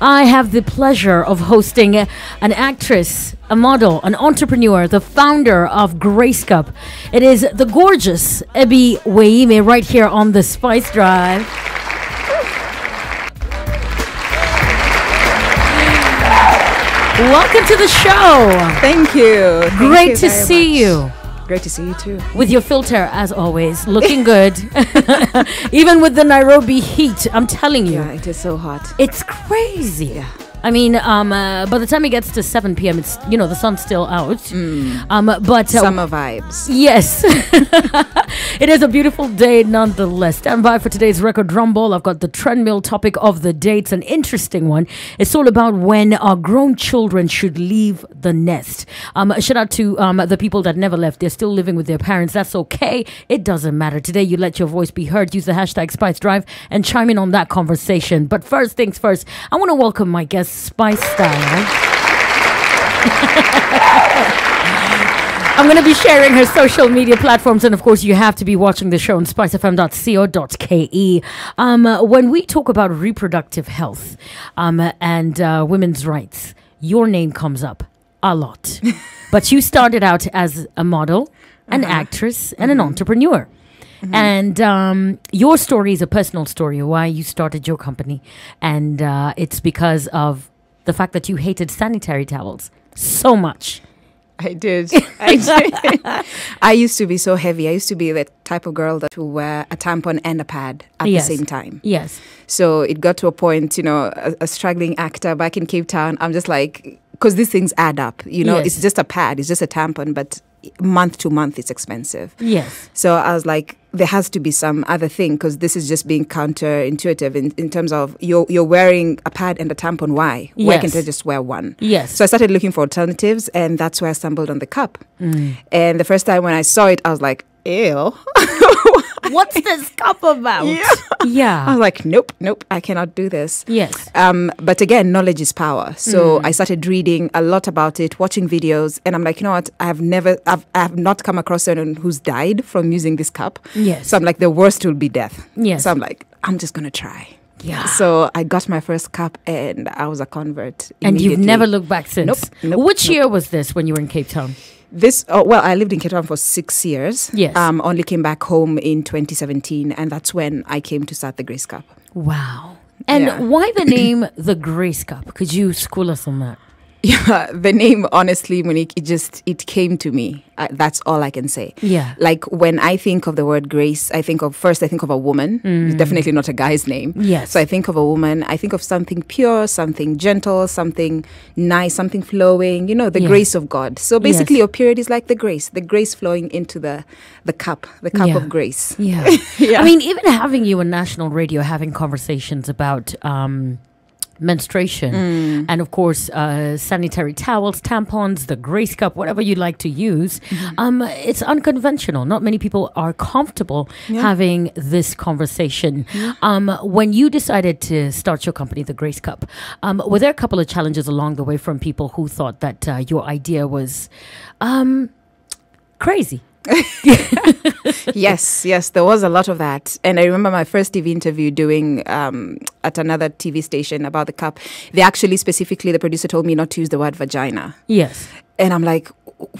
I have the pleasure of hosting an actress, a model, an entrepreneur, the founder of Grace Cup. It is the gorgeous Ebi Weime right here on the Spice Drive. Welcome to the show. Thank you. Thank Great you to see much. you. Great to see you too. With your filter, as always, looking good. Even with the Nairobi heat, I'm telling you. Yeah, it is so hot. It's crazy. Yeah. I mean, um, uh, by the time it gets to 7 p.m., it's, you know, the sun's still out. Mm. Um, but uh, Summer vibes. Yes. it is a beautiful day nonetheless. Stand by for today's record rumble. I've got the treadmill topic of the day. It's an interesting one. It's all about when our grown children should leave the nest. Um, shout out to um, the people that never left. They're still living with their parents. That's okay. It doesn't matter. Today, you let your voice be heard. Use the hashtag Spice Drive and chime in on that conversation. But first things first, I want to welcome my guest Spice style. I'm going to be sharing her social media platforms, and of course, you have to be watching the show on spicefm.co.ke. Um, when we talk about reproductive health um, and uh, women's rights, your name comes up a lot. but you started out as a model, an uh-huh. actress, and mm-hmm. an entrepreneur. Mm-hmm. And um, your story is a personal story, why you started your company. And uh, it's because of the fact that you hated sanitary towels so much. I did. I did. I used to be so heavy. I used to be the type of girl that would wear a tampon and a pad at yes. the same time. Yes. So it got to a point, you know, a, a struggling actor back in Cape Town. I'm just like, because these things add up. You know, yes. it's just a pad, it's just a tampon, but month to month it's expensive. Yes. So I was like, there has to be some other thing because this is just being counterintuitive in, in terms of you're, you're wearing a pad and a tampon. Why? Yes. Why can't I just wear one? Yes. So I started looking for alternatives and that's where I stumbled on the cup. Mm. And the first time when I saw it, I was like, ew. What's this cup about? Yeah. yeah. I was like, nope, nope, I cannot do this. Yes. Um, but again, knowledge is power. So mm. I started reading a lot about it, watching videos, and I'm like, you know what? I have never, I've, I have not come across anyone who's died from using this cup. Yes. So I'm like, the worst will be death. Yes. So I'm like, I'm just going to try. Yeah. So I got my first cup and I was a convert. And you've never looked back since. Nope. nope Which nope. year was this when you were in Cape Town? This, oh, well, I lived in Cape Town for six years. Yes. Um, only came back home in 2017, and that's when I came to start the Grace Cup. Wow. And yeah. why the name The Grace Cup? Could you school us on that? yeah the name honestly monique it just it came to me uh, that's all i can say yeah like when i think of the word grace i think of first i think of a woman mm. definitely not a guy's name yes so i think of a woman i think of something pure something gentle something nice something flowing you know the yes. grace of god so basically yes. your period is like the grace the grace flowing into the the cup the cup yeah. of grace yeah. yeah i mean even having you on national radio having conversations about um menstruation. Mm. And of course, uh, sanitary towels, tampons, the grace cup, whatever you like to use. Mm-hmm. Um, it's unconventional. Not many people are comfortable yeah. having this conversation. Yeah. Mm-hmm. Um, when you decided to start your company, the Grace Cup, um, were there a couple of challenges along the way from people who thought that uh, your idea was um, crazy? yes, yes, there was a lot of that. And I remember my first TV interview doing um, at another TV station about the cup. They actually, specifically, the producer told me not to use the word vagina. Yes. And I'm like,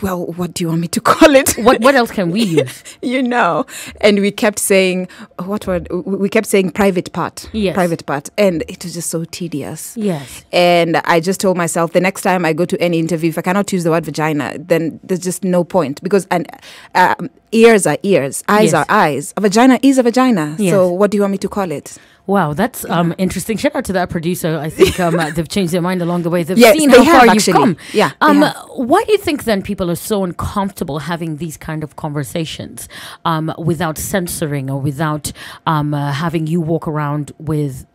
well, what do you want me to call it? What what else can we use? you know, and we kept saying what word? We kept saying private part, yes, private part, and it was just so tedious. Yes, and I just told myself the next time I go to any interview, if I cannot use the word vagina, then there's just no point because and um, ears are ears, eyes yes. are eyes, a vagina is a vagina. Yes. So what do you want me to call it? Wow, that's um, interesting. Shout out to that producer. I think um, they've changed their mind along the way. They've yes, seen how far actually. you've come. Yeah. Um, why do you think then people are so uncomfortable having these kind of conversations um, without censoring or without um, uh, having you walk around with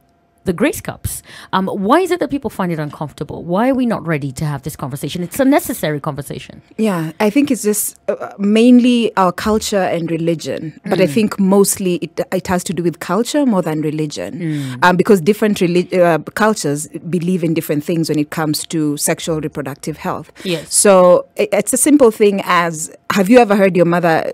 the grace cups. Um, why is it that people find it uncomfortable? Why are we not ready to have this conversation? It's a necessary conversation. Yeah, I think it's just uh, uh mainly our culture and religion, but I mm. think mostly it, it has to do with culture more than religion, mm. um, because different uh, cultures believe in different things when it comes to sexual reproductive health. Yes. So it, it's a simple thing as have you ever heard your mother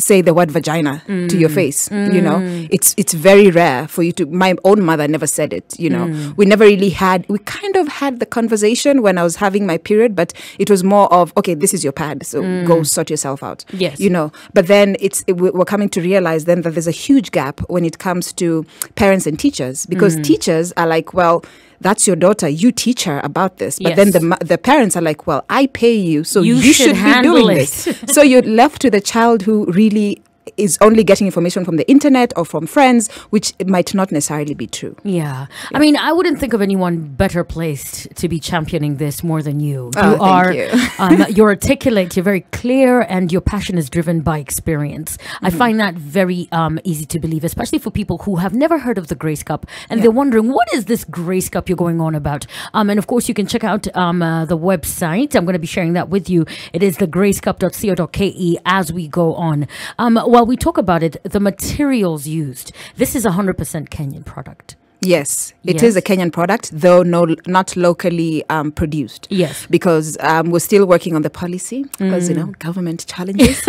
say the word vagina mm. to your mm. face. Mm. You know, mm. it's it's very rare for you to. My own mother never said it. You know, mm. we never really had. We kind of had the conversation when I was having my period, but it was more of okay, this is your pad, so mm. go sort yourself out. Yes, you know. But then it's it, we're coming to realize then that there's a huge gap when it comes to parents and teachers because teachers are like, well that's your daughter. You teach her about this. But yes. then the, the parents are like, well, I pay you, so you, you should, should be doing it. this. so you're left to the child who really is only getting information from the internet or from friends, which might not necessarily be true. Yeah. yeah. I mean, I wouldn't think of anyone better placed to be championing this more than you. Oh, you are, you. um, you're articulate, you're very clear, and your passion is driven by experience. Mm-hmm. I find that very um, easy to believe, especially for people who have never heard of the Grace Cup and yeah. they're wondering, what is this Grace Cup you're going on about? Um, and of course, you can check out um, uh, the website. I'm going to be sharing that with you. It is thegracecup.co.ke as we go on. Um, well, we talk about it, the materials used. This is 100% Kenyan product. Yes, it yes. is a Kenyan product, though no, not locally um, produced. Yes, because um, we're still working on the policy because mm. you know government challenges.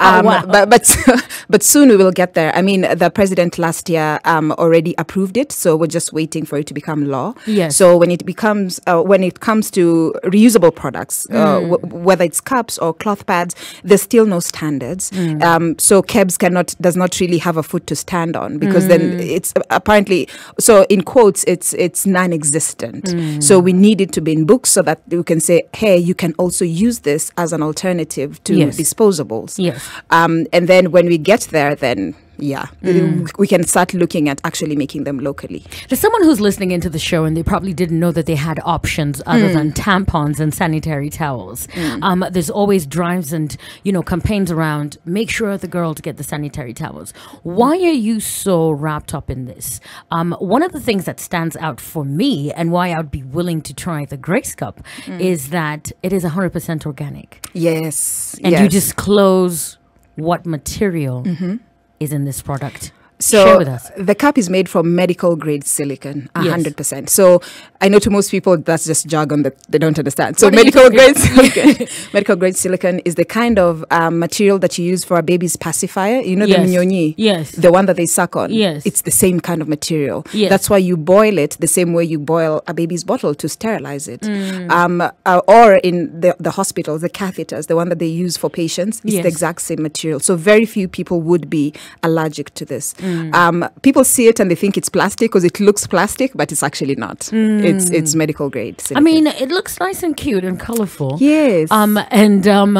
um, wow. But but but soon we will get there. I mean, the president last year um, already approved it, so we're just waiting for it to become law. Yes. So when it becomes uh, when it comes to reusable products, uh, mm. uh, whether it's cups or cloth pads, there's still no standards. Mm. Um, so KEBS cannot does not really have a foot to stand on because then mm. it's apparently so so in quotes, it's it's non-existent. Mm. So we need it to be in books so that we can say, hey, you can also use this as an alternative to yes. disposables. Yes. Um, and then when we get there, then yeah, mm. we can start looking at actually making them locally. There's someone who's listening into the show and they probably didn't know that they had options other mm. than tampons and sanitary towels. Mm. Um, there's always drives and you know campaigns around make sure the girls get the sanitary towels. Why are you so wrapped up in this? Um, one of the things that stands out for me and why I'd be willing to try the Grace Cup mm. is that it is 100% organic. Yes, and yes. you disclose what material. -hmm is in this product. So the cup is made from medical grade silicon, hundred yes. percent. So I know to most people that's just jargon that they don't understand. So medical grade silicon, medical grade silicon is the kind of um, material that you use for a baby's pacifier. You know yes. the mignonie, yes, the one that they suck on. Yes, it's the same kind of material. Yes. that's why you boil it the same way you boil a baby's bottle to sterilize it. Mm. Um, uh, or in the the hospitals, the catheters, the one that they use for patients, it's yes. the exact same material. So very few people would be allergic to this. Mm. Mm. Um, people see it and they think it's plastic because it looks plastic, but it's actually not. Mm. It's it's medical grade. Silicone. I mean, it looks nice and cute and colorful. Yes. Um, and um,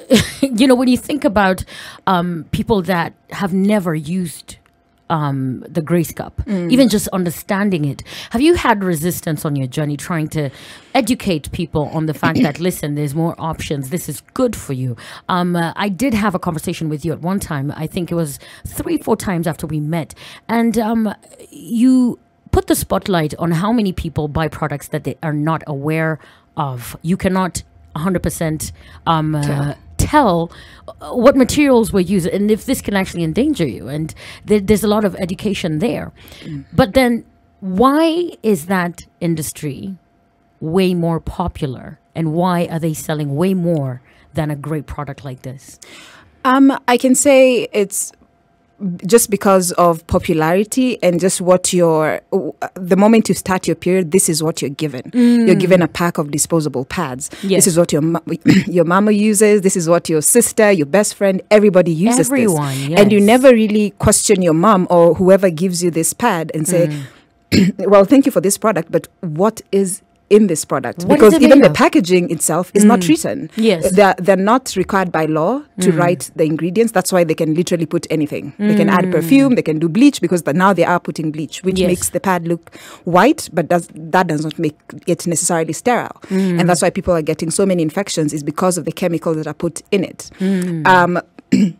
you know, when you think about um, people that have never used um, the grace cup, mm. even just understanding it. Have you had resistance on your journey trying to educate people on the fact that, listen, there's more options, this is good for you? Um, uh, I did have a conversation with you at one time, I think it was three, four times after we met, and um, you put the spotlight on how many people buy products that they are not aware of. You cannot 100% um, uh, tell uh, what materials were used and if this can actually endanger you. And th there's a lot of education there. Mm. But then why is that industry way more popular and why are they selling way more than a great product like this? Um, I can say it's just because of popularity and just what your the moment you start your period this is what you're given mm. you're given a pack of disposable pads yes. this is what your your mama uses this is what your sister your best friend everybody uses Everyone, this yes. and you never really question your mom or whoever gives you this pad and say mm. well thank you for this product but what is in this product what because even the packaging itself is mm. not written. Yes, they're they're not required by law to mm. write the ingredients. That's why they can literally put anything. Mm. They can add mm. perfume. They can do bleach because the, now they are putting bleach, which yes. makes the pad look white, but does that does not make it necessarily sterile. Mm. And that's why people are getting so many infections is because of the chemicals that are put in it. Mm. Um,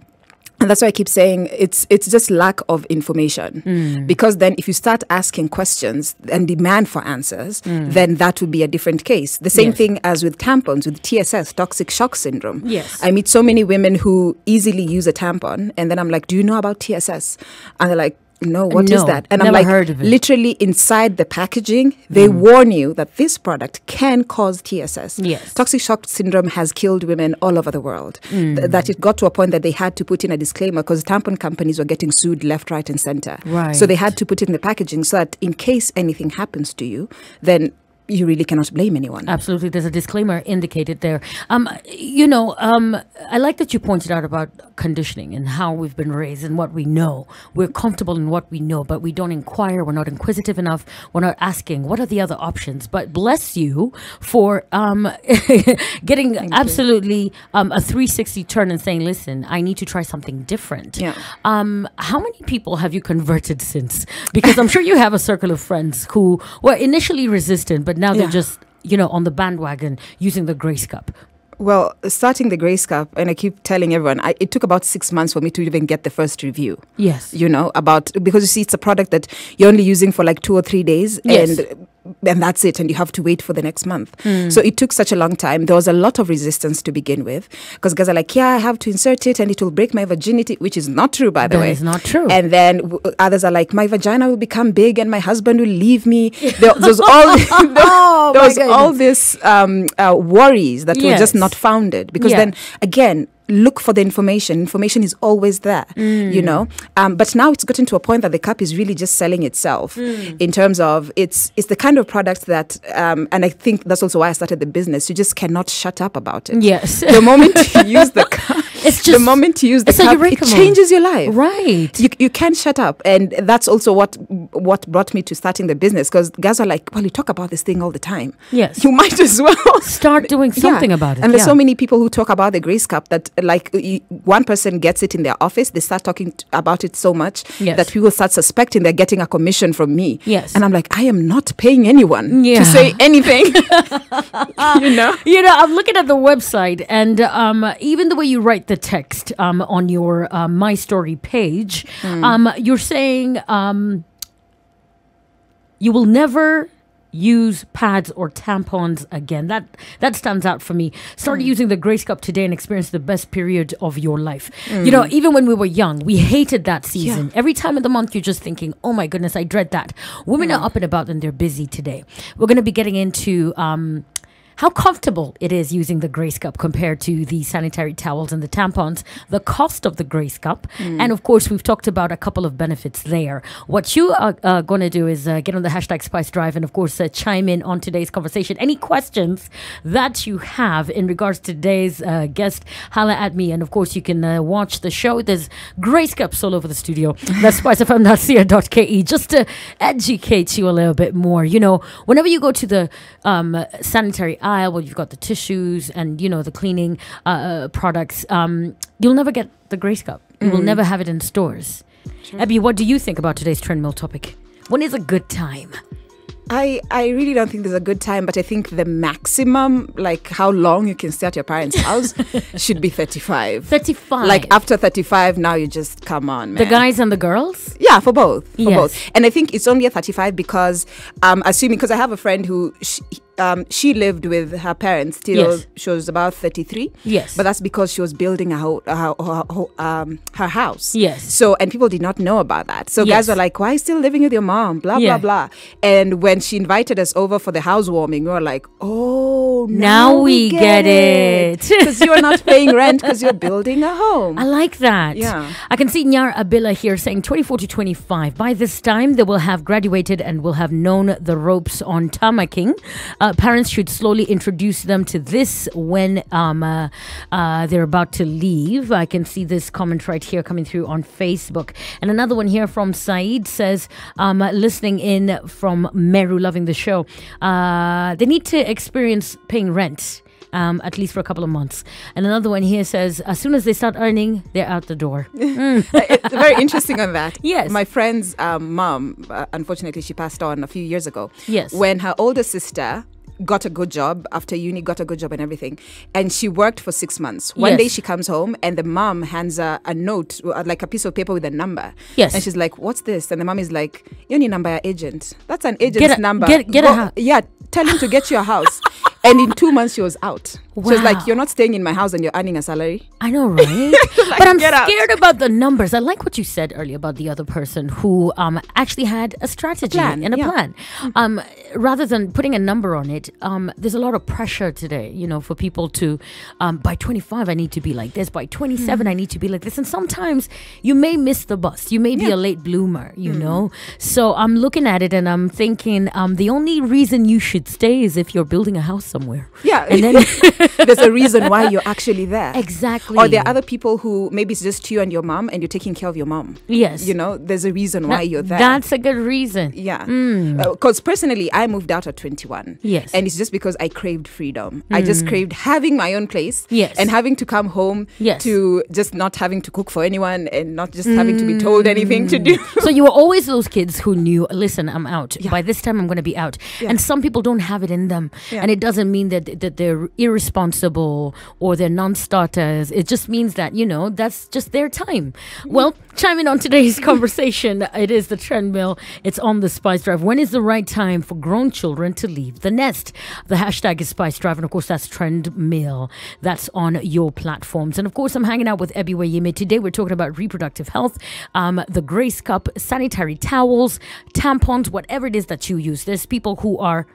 and that's why I keep saying it's it's just lack of information. Mm. Because then if you start asking questions and demand for answers, mm. then that would be a different case. The same yes. thing as with tampons, with TSS, toxic shock syndrome. Yes. I meet so many women who easily use a tampon and then I'm like, Do you know about TSS? And they're like, no, what no, is that? And I'm like, literally inside the packaging, they mm. warn you that this product can cause TSS. Yes. Toxic shock syndrome has killed women all over the world. Mm. Th that it got to a point that they had to put in a disclaimer because tampon companies were getting sued left, right, and center. Right. So they had to put it in the packaging so that in case anything happens to you, then you really cannot blame anyone. Absolutely. There's a disclaimer indicated there. Um, you know, um, I like that you pointed out about conditioning and how we've been raised and what we know. We're comfortable in what we know, but we don't inquire. We're not inquisitive enough. We're not asking, what are the other options? But bless you for um, getting Thank absolutely um, a 360 turn and saying, listen, I need to try something different. Yeah. Um, how many people have you converted since? Because I'm sure you have a circle of friends who were initially resistant, but but now they're just you know on the bandwagon using the grace cup well starting the grace cup and i keep telling everyone I, it took about six months for me to even get the first review yes you know about because you see it's a product that you're only using for like two or three days yes. and and that's it and you have to wait for the next month mm. so it took such a long time there was a lot of resistance to begin with because guys are like yeah i have to insert it and it will break my virginity which is not true by the that way it's not true and then w- others are like my vagina will become big and my husband will leave me there, there's all there, oh, was all this um, uh, worries that yes. were just not founded because then again look for the information. Information is always there, mm. you know. Um, but now it's gotten to a point that the cup is really just selling itself mm. in terms of it's it's the kind of product that, um, and I think that's also why I started the business. You just cannot shut up about it. Yes, the moment you use the cup. It's just the moment you use the cup, it changes your life. Right. You, you can't shut up. And that's also what what brought me to starting the business because guys are like, well, you talk about this thing all the time. Yes. You might as well start doing something yeah. about it. And yeah. there's so many people who talk about the grace cup that like one person gets it in their office, they start talking about it so much yes. that people start suspecting they're getting a commission from me. Yes. And I'm like, I am not paying anyone yeah. to say anything. you know? You know, I'm looking at the website and um, even the way you write the the text um, on your uh, My Story page. Mm. Um, you're saying um, you will never use pads or tampons again. That that stands out for me. Start mm. using the Grace Cup today and experience the best period of your life. Mm. You know, even when we were young, we hated that season. Yeah. Every time of the month, you're just thinking, "Oh my goodness, I dread that." Women mm. are up and about and they're busy today. We're going to be getting into. Um, how comfortable it is using the Grace Cup compared to the sanitary towels and the tampons, the cost of the Grace Cup, mm. and of course, we've talked about a couple of benefits there. What you are uh, going to do is uh, get on the hashtag Spice Drive and, of course, uh, chime in on today's conversation. Any questions that you have in regards to today's uh, guest, holla at me. And, of course, you can uh, watch the show. There's Grace Cups all over the studio. That's spicefm.ca.ke just to educate you a little bit more. You know, whenever you go to the um, sanitary aisle where you've got the tissues and you know the cleaning uh, uh products, um, you'll never get the Grace Cup. You mm. will never have it in stores. Sure. Abby, what do you think about today's treadmill topic? When is a good time? I, I really don't think there's a good time, but I think the maximum, like how long you can stay at your parents' house, should be 35. 35. Like after 35, now you just come on, man. The guys and the girls? Yeah, for both. For yes. both. And I think it's only a 35 because, um, assuming, because I have a friend who, she, um, she lived with her parents till yes. she was about 33. Yes. But that's because she was building a her, her, um, her house. Yes. So, and people did not know about that. So yes. guys were like, why are you still living with your mom? Blah, yeah. blah, blah. And when she invited us over for the housewarming, we were like, oh, now, now we, we, get, get it. Because you're not paying rent because you're building a home. I like that. Yeah. I can see Nyar Abila here saying 24 to 25. By this time, they will have graduated and will have known the ropes on tamaking uh, parents should slowly introduce them to this when um, uh, uh, they're about to leave. I can see this comment right here coming through on Facebook. And another one here from Saeed says, um, uh, listening in from Meru, loving the show. Uh, they need to experience paying rent. Um, at least for a couple of months. And another one here says, as soon as they start earning, they're out the door. Mm. it's very interesting on that. Yes. My friend's um, mom, uh, unfortunately, she passed on a few years ago. Yes. When her older sister got a good job after uni, got a good job and everything. And she worked for six months. One yes. day she comes home and the mom hands her a note, uh, like a piece of paper with a number. Yes. And she's like, what's this? And the mom is like, you need number agent. That's an agent's get a, number. Get, get a house. Yeah, tell him to get you a house. and in two months she was out. Wow. She was like, "You're not staying in my house and you're earning a salary." I know, right? like, but I'm scared out. about the numbers. I like what you said earlier about the other person who um, actually had a strategy and a yeah. plan. Um, rather than putting a number on it, um, there's a lot of pressure today, you know, for people to um, by 25 I need to be like this, by 27 mm. I need to be like this, and sometimes you may miss the bus. You may yeah. be a late bloomer, you mm. know. So I'm looking at it and I'm thinking um, the only reason you should stay is if you're building a house somewhere. Yeah. And then there's a reason why you're actually there. Exactly. Or there are other people who maybe it's just you and your mom and you're taking care of your mom. Yes. You know, there's a reason why you're there. That's a good reason. Yeah. Because mm. uh, personally, I moved out at 21. Yes. And it's just because I craved freedom. Mm. I just hmm. craved having my own place. Yes. And having to come home yes. to just not having to cook for anyone and not just mm. having to be told hmm. anything to do. so you were always those kids who knew, listen, I'm out. Yeah. By this time, I'm going to be out. Yeah. And some people don't have it in them. Yeah. And it doesn't doesn't mean that that they're irresponsible or they're non-starters. It just means that you know that's just their time. Well, chiming on today's conversation, it is the treadmill. It's on the Spice Drive. When is the right time for grown children to leave the nest? The hashtag is Spice Drive, and of course that's treadmill. That's on your platforms, and of course I'm hanging out with Ebi Wayeme today. We're talking about reproductive health, um, the Grace Cup, sanitary towels, tampons, whatever it is that you use. There's people who are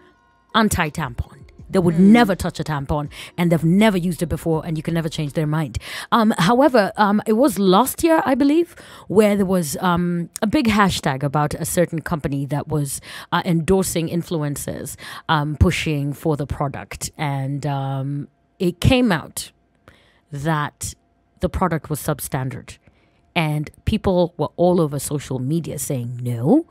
anti tampon. They would mm. never touch a tampon and they've never used it before and you can never change their mind. Um, however, um, it was last year, I believe, where there was um, a big hashtag about a certain company that was uh, endorsing influencers um, pushing for the product. And um, it came out that the product was substandard. And people were all over social media saying, no,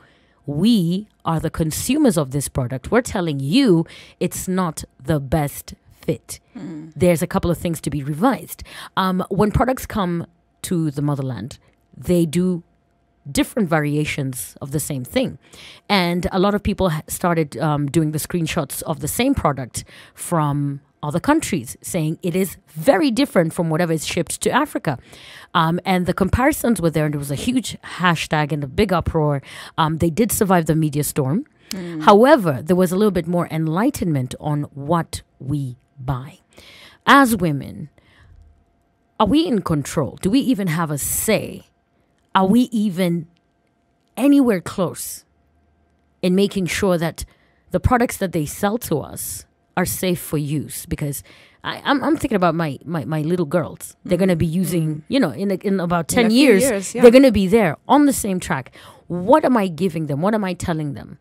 we are the consumers of this product. We're telling you it's not the best fit. Mm. There's a couple of things to be revised. Um, when products come to the motherland, they do different variations of the same thing. And a lot of people started um, doing the screenshots of the same product from other countries, saying it is very different from whatever is shipped to Africa. Um, and the comparisons were there, and there was a huge hashtag and a big uproar. Um, they did survive the media storm. Mm. However, there was a little bit more enlightenment on what we buy. As women, are we in control? Do we even have a say? Are we even anywhere close in making sure that the products that they sell to us are safe for use because I, am I'm, I'm thinking about my, my, my little girls. They're going to be mm-hmm. using, mm. you know, in, a, in about 10 in years, years yeah. they're going to be there on the same track. What am I giving them? What am I telling them?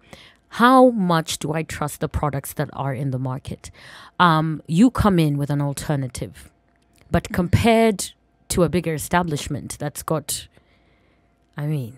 How much do I trust the products that are in the market? Um, you come in with an alternative, but mm-hmm. compared to a bigger establishment that's got, I mean,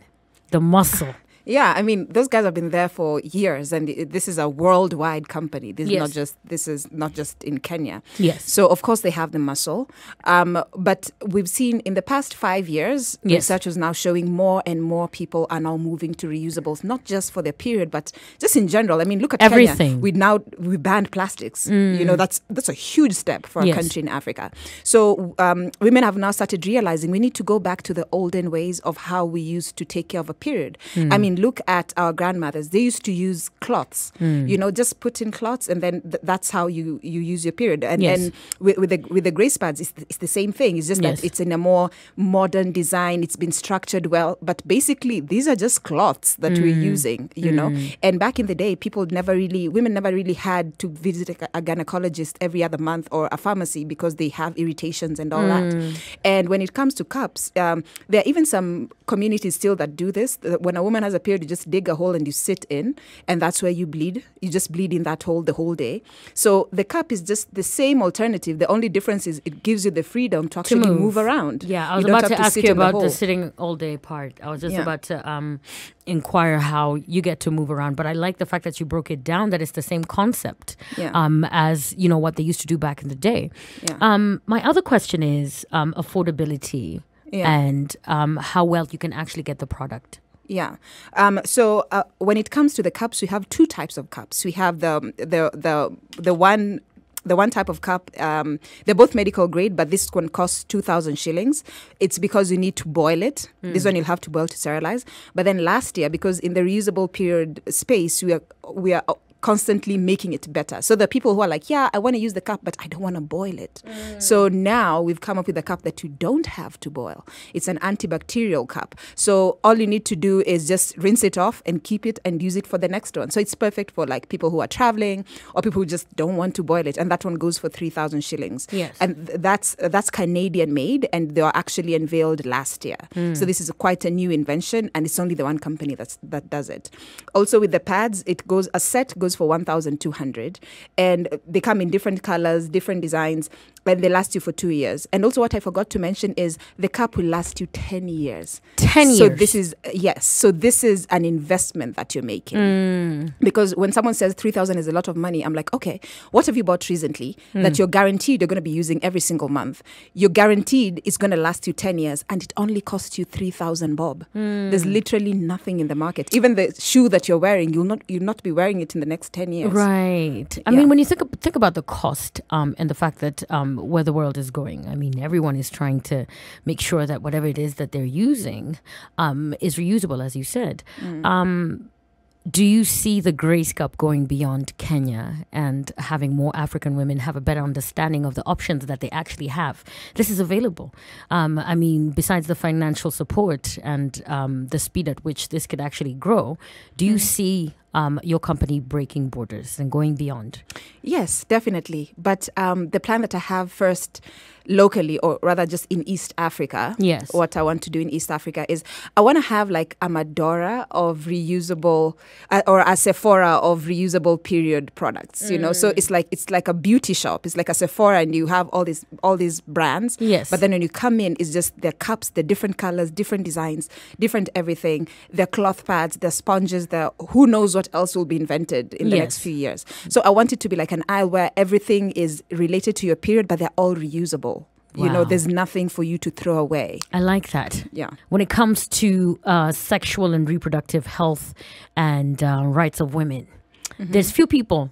the muscle. Yeah, I mean, those guys have been there for years, and this is a worldwide company. This yes. is not just this is not just in Kenya. Yes. So of course they have the muscle, um, but we've seen in the past five years, yes. research is now showing more and more people are now moving to reusables, not just for their period, but just in general. I mean, look at everything. Kenya. We now we banned plastics. Mm. You know, mm. that's that's a huge step for yes. a country in Africa. So um, women have now started realizing we need to go back to the olden ways of how we used to take care of a period. Mm. I mean mean, look at our grandmothers. They used to use cloths, mm. you know, just put in cloths, and then th- that's how you, you use your period. And yes. then with, with, the with the grace pads, it's, it's the same thing. It's just yes. that it's in a more modern design. It's been structured well, but basically these are just cloths that mm. we're hmm. using, you mm. know. Hmm. And back in the day, people never really, women never really had to visit a, a gynecologist every other month or a pharmacy because they have irritations and all that. Hmm. And when it comes to cups, um, there are even some communities still that do this. when a woman has a period you just dig a hole and you sit in and that's where you bleed you just bleed in that hole the whole day so the cup is just the same alternative the only difference is it gives you the freedom to actually to move. move. around yeah i was you about to, to ask you about the, the, sitting all day part i was just yeah. about to um, inquire how you get to move around but i like the fact that you broke it down that it's the same concept yeah. um, as you know what they used to do back in the day yeah. um, my other question is um, affordability yeah. and um, how well you can actually get the product. Yeah. Um, so uh, when it comes to the cups, we have two types of cups. We have the the the the one the one type of cup, um, they're both medical grade, but this one costs 2,000 shillings. It's because you need to boil it. Mm. This one you'll have to boil to sterilize. But then last year, because in the reusable period space, we are, we are constantly making it better. So the people who are like, yeah, I want to use the cup, but I don't want to boil it. Mm. So now we've come up with a cup that you don't have to boil. It's an antibacterial cup. So all you need to do is just rinse it off and keep it and use it for the next one. So it's perfect for like people who are traveling or people who just don't want to boil it. And that one goes for 3,000 shillings. Yes. And that's, that's Canadian made and they were actually unveiled last year. Mm. So this is quite a new invention and it's only the one company that's, that does it. Also with the pads, it goes, a set goes for 1200 and they come in different colors, different designs, and they last you for two years. And also, what I forgot to mention is the cup will last you 10 years. 10 years. So, this is, yes. So, this is an investment that you're making. Mm. Because when someone says 3000 is a lot of money, I'm like, okay, what have you bought recently mm. that you're guaranteed you're going to be using every single month? You're guaranteed it's going to last you 10 years, and it only costs you 3000 bob. Mm. There's literally nothing in the market. Even the shoe that you're wearing, you'll not, you'll not be wearing it in the next next 10 years. Right. Yeah. I mean, when you think, think about the cost um, and the fact that um, where the world is going, I mean, everyone is trying to make sure that whatever it is that they're using um, is reusable, as you said. Mm. Um, do you see the Grace Cup going beyond Kenya and having more African women have a better understanding of the options that they actually have? This is available. Um, I mean, besides the financial support and um, the speed at which this could actually grow, do you mm. see um, your company breaking borders and going beyond? Yes, definitely. But um, the plan that I have first locally or rather just in East Africa. Yes. What I want to do in East Africa is I want to have like a Madora of reusable uh, or a Sephora of reusable period products, you mm. know. So mm. it's like it's like a beauty shop. It's like a Sephora and you have all these all these brands. Yes. But then when you come in it's just the cups, the different colors, different designs, different everything, The cloth pads, the sponges, the who knows what else will be invented in the yes. next few years. So I want it to be like an aisle where everything is related to your period but they're all reusable. Wow. You know, there's nothing for you to throw away. I like that. Yeah. When it comes to uh, sexual and reproductive health and uh, rights of women, mm-hmm. there's few people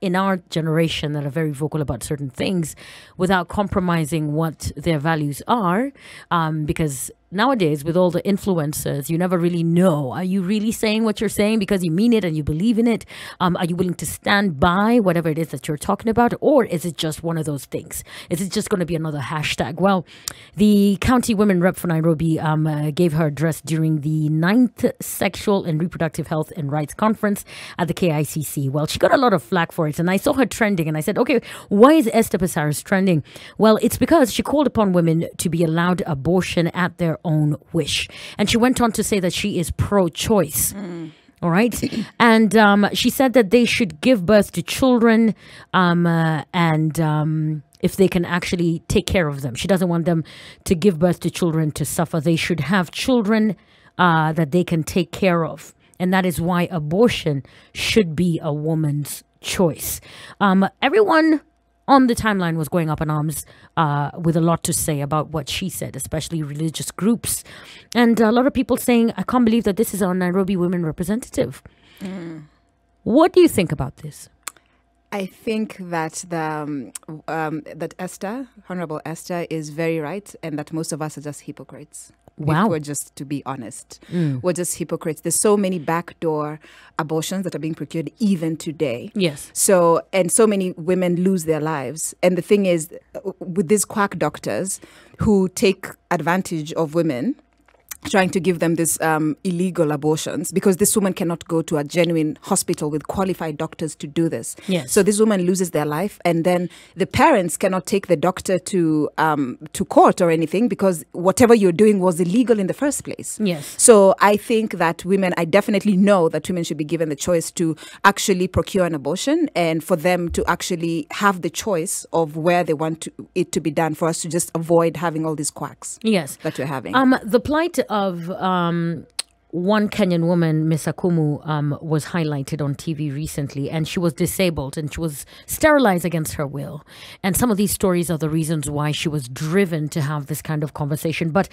in our generation that are very vocal about certain things without compromising what their values are um, because nowadays with all the influences you never really know are you really saying what you're saying because you mean it and you believe in it um, are you willing to stand by whatever it is that you're talking about or is it just one of those things is it just going to be another hashtag well the county women rep for nairobi um, uh, gave her address during the ninth sexual and reproductive health and rights conference at the kicc well she got a lot of flack for it and i saw her trending and i said okay why is esther Passaris trending well it's because she called upon women to be allowed abortion at their own wish. And she went on to say that she is pro choice. Mm. All right. and um, she said that they should give birth to children um, uh, and um, if they can actually take care of them. She doesn't want them to give birth to children to suffer. They should have children uh, that they can take care of. And that is why abortion should be a woman's choice. Um, everyone on the timeline was going up in arms uh, with a lot to say about what she said, especially religious groups. And a lot of people saying, I can't believe that this is our Nairobi women representative. Mm. What do you think about this? I think that the um, um, that Esther, Honorable Esther, is very right, and that most of us are just hypocrites. Wow. we're just to be honest. Mm. We're just hypocrites. There's so many backdoor abortions that are being procured even today. Yes. So, and so many women lose their lives. And the thing is, uh, with these quack doctors who take advantage of women, trying to give them these um, illegal abortions because this woman cannot go to a genuine hospital with qualified doctors to do this. Yes. So this woman loses their life, and then the parents cannot take the doctor to um, to court or anything because whatever you're doing was illegal in the first place. Yes. So I think that women, I definitely know that women should be given the choice to actually procure an abortion, and for them to actually have the choice of where they want to, it to be done, for us to just avoid having all these quacks. Yes. That we're having. Um, the plight of um, one Kenyan woman, Misakumu, um, was highlighted on TV recently, and she was disabled and she was sterilized against her will. And some of these stories are the reasons why she was driven to have this kind of conversation. But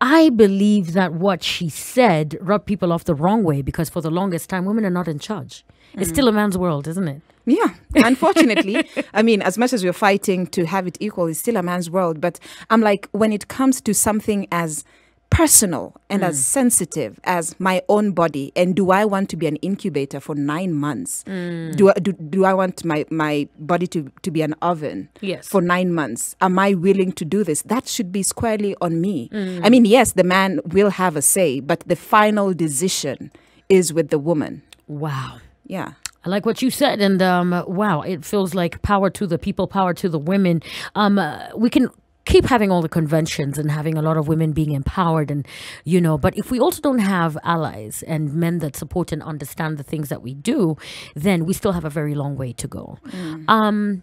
I believe that what she said rubbed people off the wrong way because for the longest time, women are not in charge. Mm. It's still a man's world, isn't it? Yeah, unfortunately. I mean, as much as we're fighting to have it equal, it's still a man's world. But I'm like, when it comes to something as personal and mm. as sensitive as my own body and do i want to be an incubator for nine months mm. do, I, do, do i want my, my body to, to be an oven yes. for nine months am i willing to do this that should be squarely on me mm. i mean yes the man will have a say but the final decision is with the woman wow yeah I like what you said, and um, wow, it feels like power to the people, power to the women. Um, uh, we can keep having all the conventions and having a lot of women being empowered and you know but if we also don't have allies and men that support and understand the things that we do then we still have a very long way to go mm. um,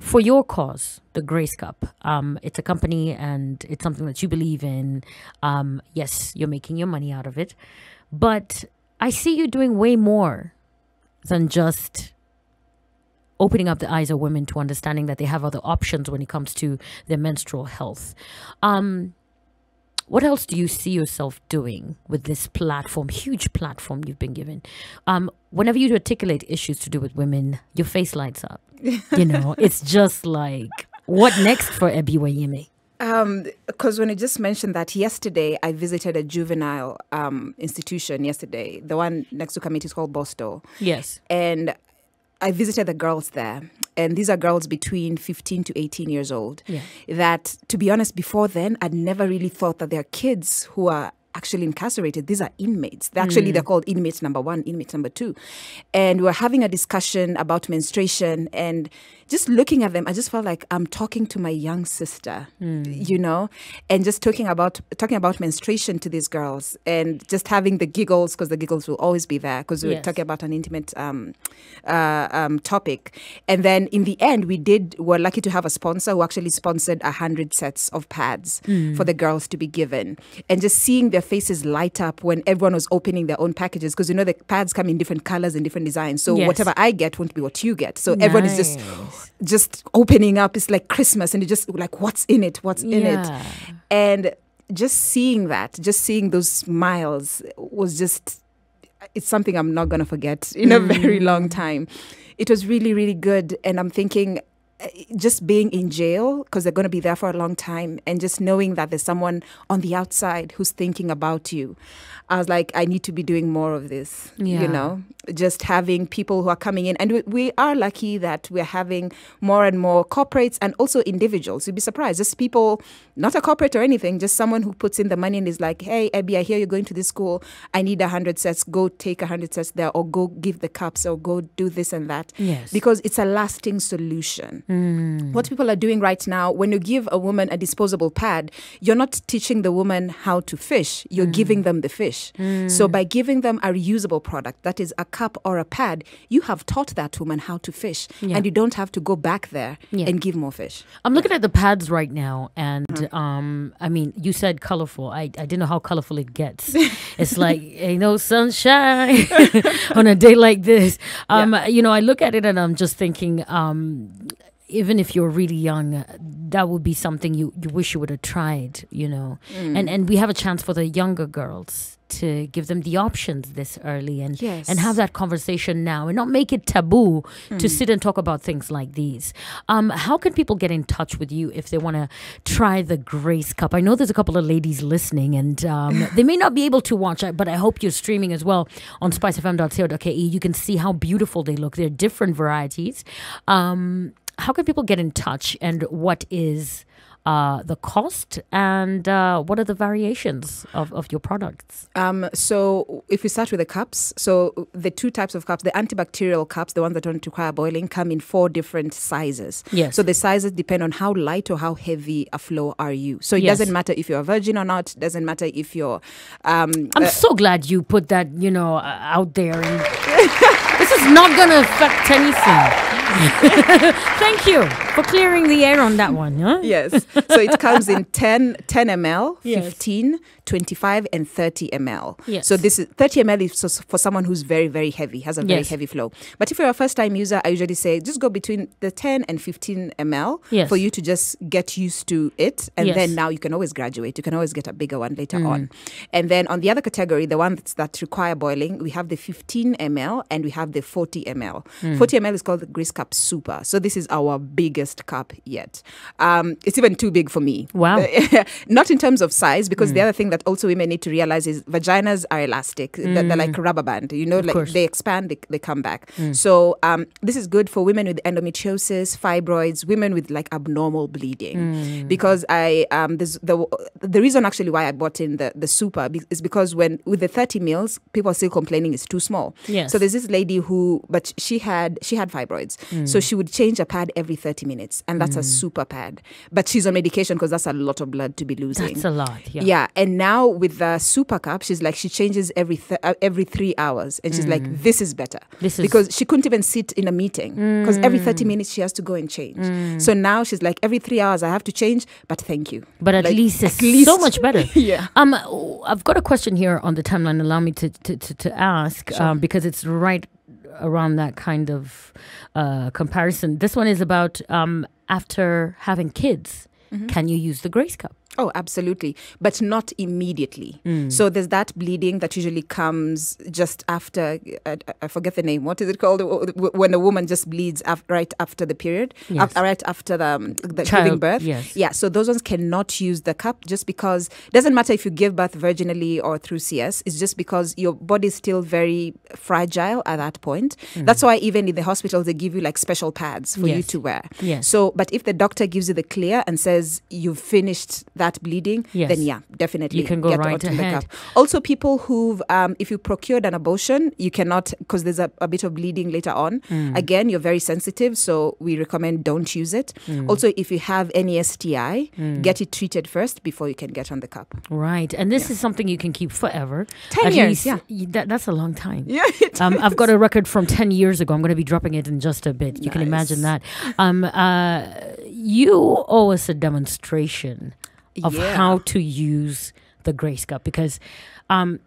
for your cause the grace cup um, it's a company and it's something that you believe in um, yes you're making your money out of it but i see you doing way more than just opening up the eyes of women to understanding that they have other options when it comes to their menstrual health. Um, what else do you see yourself doing with this platform, huge platform you've been given? Um, whenever you articulate issues to do with women, your face lights up. You know, it's just like, what next for Ebi Wayeme? because um, when you just mentioned that yesterday, I visited a juvenile um, institution yesterday. The one next to committee is called Bosto. Yes. And I visited the girls there, and these are girls between 15 to 18 years old. Yeah. That, to be honest, before then, I'd never really thought that there are kids who are actually incarcerated. These are inmates. They're actually, mm. they're called inmates number one, inmates number two. And we are having a discussion about menstruation and just looking at them, I just felt like I'm talking to my young sister, mm. you know, and just talking about talking about menstruation to these girls and just having the giggles because the giggles will always be there because we yes. talking about an intimate um, uh, um, topic. And then in the end, we did were lucky to have a sponsor who actually sponsored a hundred sets of pads mm. for the girls to be given, and just seeing the their faces light up when everyone was opening their own packages because you know the pads come in different colors and different designs. So yes. whatever I get won't be what you get. So nice. everyone is just just opening up. It's like Christmas, and you just like what's in it, what's yeah. in it, and just seeing that, just seeing those smiles was just it's something I'm not going to forget in a very mm. long time. It was really, really good. And I'm thinking, just being in jail because they're going to be there for a long time and just knowing that there's someone on the outside who's thinking about you i was like i need to be doing more of this yeah. you know just having people who are coming in and we, we, are lucky that we're having more and more corporates and also individuals you'd be surprised just people not a corporate or anything just someone who puts in the money and is like hey abby i hear you're going to this school i need 100 sets go take 100 sets there or go give the cups or go do this and that yes because it's a lasting solution Mm. What people are doing right now, when you give a woman a disposable pad, you're not teaching the woman how to fish, you're mm. giving them the fish. Mm. So, by giving them a reusable product, that is a cup or a pad, you have taught that woman how to fish. Yeah. And you don't have to go back there yeah. and give more fish. I'm looking at the pads right now, and -hmm. um, I mean, you said colorful. I, I didn't know how colorful it gets. it's like, ain't no sunshine on a day like this. Um, yeah. You know, I look at it and I'm just thinking, um, even if you're really young, uh, that would be something you, you wish you would have tried, you know. Mm. And and we have a chance for the younger girls to give them the options this early and yes. and have that conversation now and not make it taboo mm. to sit and talk about things like these. Um, how can people get in touch with you if they want to try the Grace Cup? I know there's a couple of ladies listening and um, they may not be able to watch it, but I hope you're streaming as well on spicefm.co.ke. You can see how beautiful they look. They're different varieties. Um, how can people get in touch and what is uh, the cost and uh, what are the variations of, of your products? Um, so, if we start with the cups, so the two types of cups, the antibacterial cups, the ones that don't require boiling, come in four different sizes. Yes. So, the sizes depend on how light or how heavy a flow are you. So, it yes. doesn't matter if you're a virgin or not, doesn't matter if you're. Um, I'm uh, so glad you put that, you know, uh, out there. And this is not going to affect anything. Thank you for clearing the air on that one. Huh? Yes. So it comes in 10, 10 ml, yes. 15, 25, and 30 ml. Yes. So this is 30 ml is for someone who's very, very heavy, has a very yes. heavy flow. But if you're a first time user, I usually say just go between the 10 and 15 ml yes. for you to just get used to it. And yes. then now you can always graduate. You can always get a bigger one later mm. on. And then on the other category, the ones that require boiling, we have the 15 ml and we have the 40 ml. Mm. 40 ml is called grease Cup Super. So this is our biggest cup yet. Um, it's even too big for me. Wow. Not in terms of size, because mm. the hmm. other thing that also women need to realize is vaginas are elastic. Mm. They're, they're, like hmm. rubber band. You know, of like course. they expand, they, they come back. Mm. So um, this is good for women with endometriosis, fibroids, women with like abnormal bleeding. Hmm. Because I um, the the reason actually why I bought in the the super is because when with the thirty mils, people are still complaining it's too small. Yes. So there's this lady who, but she had she had fibroids. So she would change a pad every 30 minutes, and that's mm. a super pad. But she's on medication because that's a lot of blood to be losing. That's a lot. Yeah. yeah. And now with the super cup, she's like she changes every th uh, every three hours, and she's mm. like, this is better. This is because she couldn't even sit in a meeting because every mm. 30 minutes she has to go and change. Mm. So now she's like, every three hours I have to change, but thank you. But at like, least it's at least so much better. yeah. Um, I've got a question here on the timeline. Allow me to to to, to ask sure. um, because it's right around that kind of uh, comparison. This one is about um, after having kids, mm-hmm. can you use the grace cup? Oh, absolutely, but not immediately. Mm. So there's that bleeding that usually comes just after. I, I forget the name. What is it called? When a woman just bleeds af- right after the period, yes. af- right after the, um, the Child, giving birth. Yes. Yeah. So those ones cannot use the cup just because it doesn't matter if you give birth virginally or through CS. It's just because your body is still very fragile at that point. Mm. That's why even in the hospital they give you like special pads for yes. you to wear. Yes. So, but if the doctor gives you the clear and says you've finished that bleeding, yes. then yeah, definitely you can go right ahead. Also, people who've um, if you procured an abortion, you cannot because there's a, a, bit of bleeding later on. Mm. Again, you're very sensitive, so we recommend don't use it. Mm. Also, if you have any STI, mm. get it treated first before you can get on the cup. Right, and this yeah. is something you can keep forever. Ten At years, least, yeah, that, that's a long time. Yeah, um, I've got a record from ten years ago. I'm going to be dropping it in just a bit. You nice. can imagine that. Um, uh, you owe us a demonstration of yeah. how to use the Grace Cup because um,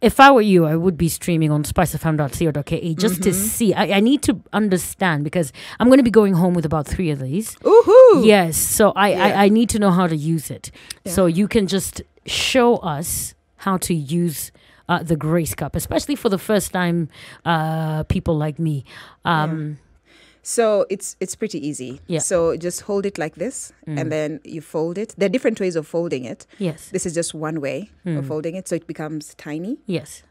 if I were you, I would be streaming on spicefm.co.ke just mm-hmm. to see. I, I, need to understand because I'm going to be going home with about three of these. Ooh-hoo. Yes, so I, yeah. I, I, need to know how to use it. Yeah. So you can just show us how to use uh, the Grace Cup, especially for the first time uh, people like me. Um, so it's it's pretty easy. Yeah. So just hold it like this, mm. and then you fold it. There are different ways of folding it. Yes. This is just one way mm. of folding it, so it becomes tiny. Yes.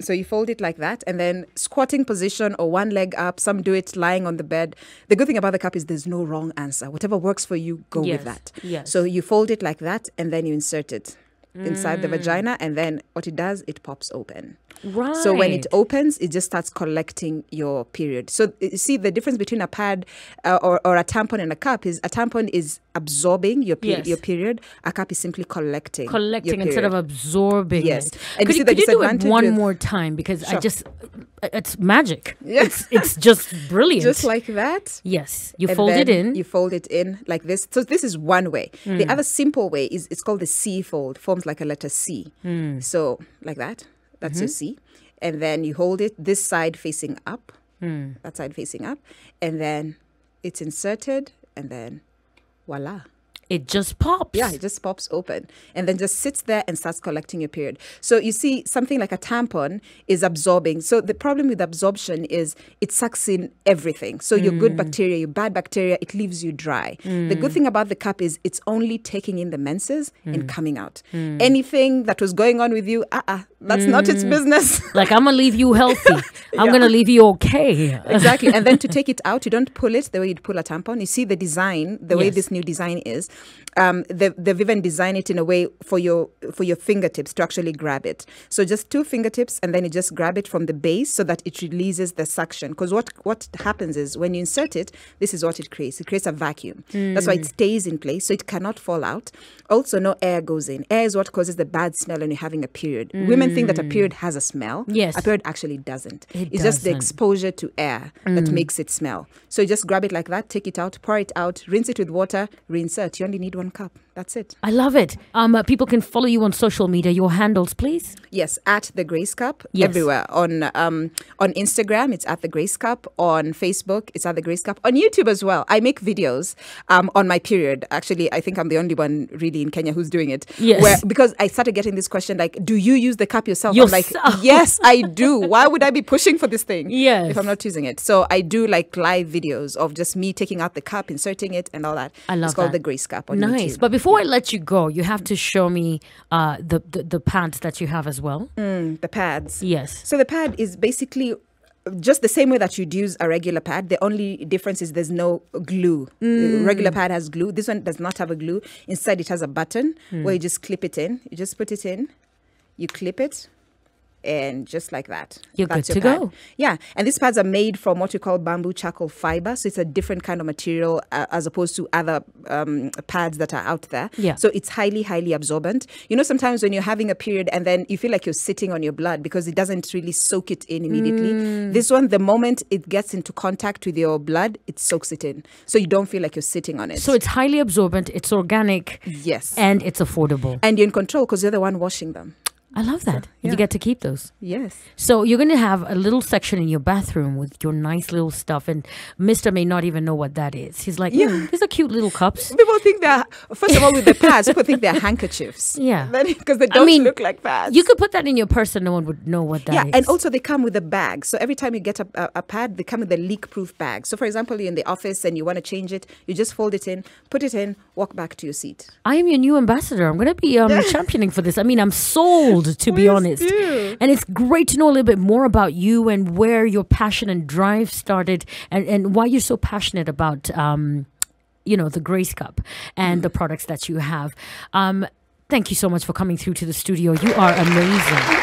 So you fold it like that, and then squatting position or one leg up. Some do it lying on the bed. The good thing about the cup is there's no wrong answer. Whatever works for you, go yes. with that. Yes. So you fold it like that, and then you insert it mm. inside the mm. vagina, and then what it does, it pops open. Right. So when it opens, it just starts collecting your period. So uh, see the difference between a pad uh, or, or a tampon and a cup is a tampon is absorbing your yes. your period. A cup is simply collecting, collecting instead of absorbing. Yes. And could you, could you do it one with... more time because sure. I just uh, it's magic. Yes. It's, it's just brilliant. just like that. Yes. You and fold it in. You fold it in like this. So this is one way. Mm. The hmm. other simple way is it's called the C fold forms like a letter C. Mm. So, like that, that's mm-hmm. your C. And then you hold it this side facing up, mm. that side facing up. And then it's inserted, and then voila it just pops. Yeah, it just pops open and then just sits there and starts collecting your period. So you see, something like a tampon is absorbing. So the problem with absorption is it sucks in everything. So your good mm. bacteria, your bad bacteria, it leaves you dry. Mm. The good mm. thing about the cup is it's only taking in the menses mm. and coming out. Mm. Anything that was going on with you, uh uh-uh, that's not its business. like, I'm going to leave you healthy. I'm yeah. going to leave you okay. exactly. And then to take it out, you don't pull it the way you'd pull a tampon. You see the design, the yes. way this new design is um, they've, they've even designed it in a way for your for your fingertips to actually grab it. So just two fingertips, and then you just grab it from the base so that it releases the suction. Because what what happens is when you insert it, this is what it creates. It creates a vacuum. Mm. That's why it mm. stays in place, so it cannot fall out. Also, no air goes in. Air is what causes the bad smell when you're having a period. Mm. Women think that a mm. period has a smell. Yes, a period actually doesn't. It it's doesn't. just the exposure to air mm. that makes it smell. So you just grab it like that, take it out, pour it out, rinse it with water, reinsert. you only need one cup. That's it. I love it. Um, uh, people can follow you on social media. Your handles, please. Yes, at the Grace Cup yes. everywhere. On um, on Instagram, it's at the Grace Cup. On Facebook, it's at the Grace Cup. On YouTube as well. I make videos um, on my period. Actually, I think I'm the only one really in Kenya who's doing it. Yes. Where, because I started getting this question like, "Do you use the cup yourself?" yourself? I'm like, "Yes, I do. Why would I be pushing for this thing? Yes. If I'm not using it." So I do like live videos of just me taking out the cup, inserting it, and all that. I love. It's called that. the Grace Cup on nice. YouTube. But before before I let you go, you have to show me uh, the, the, the pads that you have as well. Mm, the pads. Yes. So the pad is basically just the same way that you'd use a regular pad. The only difference is there's no glue. Mm. Regular pad has glue. This one does not have a glue. Inside it has a button mm. where you just clip it in. You just put it in. You clip it and just like that. You're That's good your to pad. go. Yeah. And these pads are made from what you call bamboo charcoal fiber. So it's a different kind of material uh, as opposed to other um, pads that are out there. Yeah. So it's highly, highly absorbent. You know, sometimes when you're having a period and then you feel like you're sitting on your blood because it doesn't really soak it in immediately. Mm. This one, the moment it gets into contact with your blood, it soaks it in. So you don't feel like you're sitting on it. So it's highly absorbent, it's organic. Yes. And it's affordable. And you're in control because you're the one washing them. I love that. So, yeah. You get to keep those. Yes. So you're going to have a little section in your bathroom with your nice little stuff, and Mister may not even know what that is. He's like, yeah, mm, these are cute little cups. People think they're first of all with the pads. people think they're handkerchiefs. Yeah. Because they don't I mean, look like pads. You could put that in your purse, and no one would know what that yeah, is. and also they come with a bag. So every time you get a, a, a pad, they come with a leak-proof bag. So for example, you're in the office and you want to change it, you just fold it in, put it in, walk back to your seat. I am your new ambassador. I'm going to be um, championing for this. I mean, I'm sold to Please be honest. Do. And it's great to know a little bit more about you and where your passion and drive started and, and why you're so passionate about, um, you know, the Grace Cup and the mm. products that you have. Um, thank you so much for coming through to the studio. You are amazing.